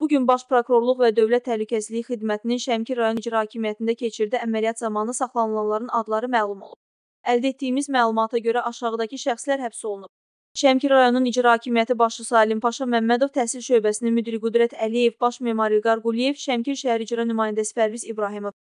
Bugün Baş Prokurorluq və Dövlət Təhlükəsizliyi Xidmətinin Şəmkir rayon icra hakimiyyətində keçirdiyi əməliyyat zamanı saxlanılanların adları məlum olub. Əldə etdiyimiz məlumata görə aşağıdakı şəxslər həbs olunub. Şəmkir rayonunun icra hakimiyyəti başçısı Salim Paşa Məmmədov təhsil şöbəsinin müdiri Qudrət Əliyev, baş memar İlqar Quliyev, Şəmkir şəhər icra nümayəndəsi Pərviz İbrahimov